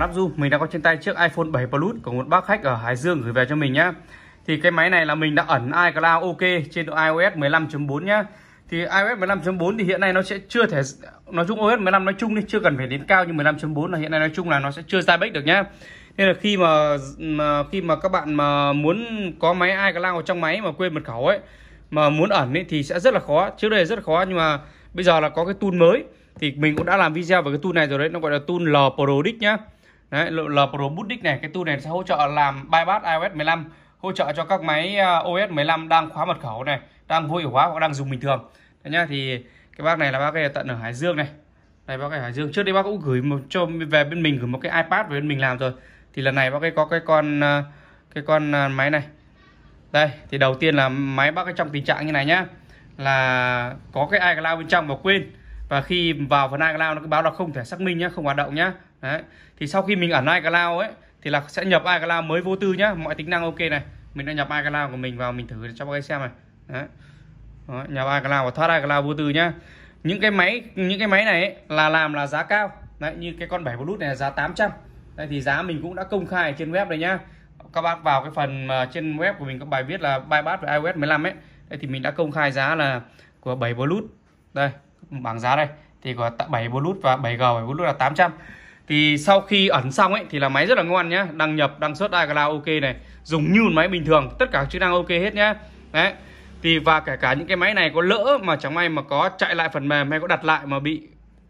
nắp áp zoom mình đã có trên tay chiếc iPhone 7 Plus của một bác khách ở Hải Dương gửi về cho mình nhá thì cái máy này là mình đã ẩn iCloud ok trên độ iOS 15.4 nhá thì iOS 15.4 thì hiện nay nó sẽ chưa thể nói chung iOS 15 nói chung đi chưa cần phải đến cao như 15.4 là hiện nay nói chung là nó sẽ chưa ra bách được nhá nên là khi mà, mà khi mà các bạn mà muốn có máy iCloud ở trong máy mà quên mật khẩu ấy mà muốn ẩn ấy thì sẽ rất là khó trước đây rất khó nhưng mà bây giờ là có cái tool mới thì mình cũng đã làm video về cái tool này rồi đấy nó gọi là tool L Pro nhá Đấy, LPro bút đích này, cái tool này sẽ hỗ trợ làm bypass iOS 15 hỗ trợ cho các máy à, OS 15 đang khóa mật khẩu này, đang vô hiệu hóa hoặc đang dùng bình thường. Đấy nhá, thì cái bác này là bác này tận ở Hải Dương này. Này bác ở Hải Dương, trước đây bác cũng gửi một cho về bên mình gửi một cái iPad về bên mình làm rồi. Thì lần này bác ấy có cái con à, cái con à, máy này. Đây, thì đầu tiên là máy bác ấy trong tình trạng như này nhá. Là có cái iCloud bên trong mà quên và khi vào phần iCloud nó cứ báo là không thể xác minh nhá không hoạt động nhá đấy thì sau khi mình ẩn iCloud ấy thì là sẽ nhập iCloud mới vô tư nhá mọi tính năng ok này mình đã nhập iCloud của mình vào mình thử cho các anh xem này đấy Đó, nhập iCloud và thoát iCloud vô tư nhá những cái máy những cái máy này ấy, là làm là giá cao đấy như cái con 7 Bluetooth này là giá 800 đây thì giá mình cũng đã công khai trên web đây nhá các bác vào cái phần mà trên web của mình có bài viết là bài bát về iOS 15 ấy đây thì mình đã công khai giá là của 7 Bluetooth đây bảng giá đây thì có 7 bonus và 7G 7 bonus là 800 thì sau khi ẩn xong ấy thì là máy rất là ngon nhá đăng nhập đăng xuất iCloud ok này dùng như một máy bình thường tất cả chức năng ok hết nhá đấy thì và kể cả những cái máy này có lỡ mà chẳng may mà có chạy lại phần mềm hay có đặt lại mà bị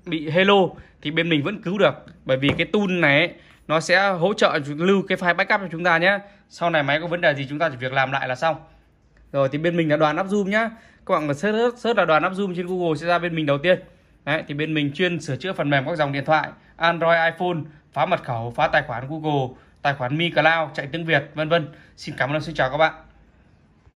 bị hello thì bên mình vẫn cứu được bởi vì cái tool này ấy, nó sẽ hỗ trợ lưu cái file backup cho chúng ta nhé sau này máy có vấn đề gì chúng ta chỉ việc làm lại là xong rồi thì bên mình là đoàn áp zoom nhá các bạn mà search, search là đoàn áp zoom trên google sẽ ra bên mình đầu tiên Đấy, thì bên mình chuyên sửa chữa phần mềm các dòng điện thoại android iphone phá mật khẩu phá tài khoản google tài khoản mi cloud chạy tiếng việt vân vân xin cảm ơn xin chào các bạn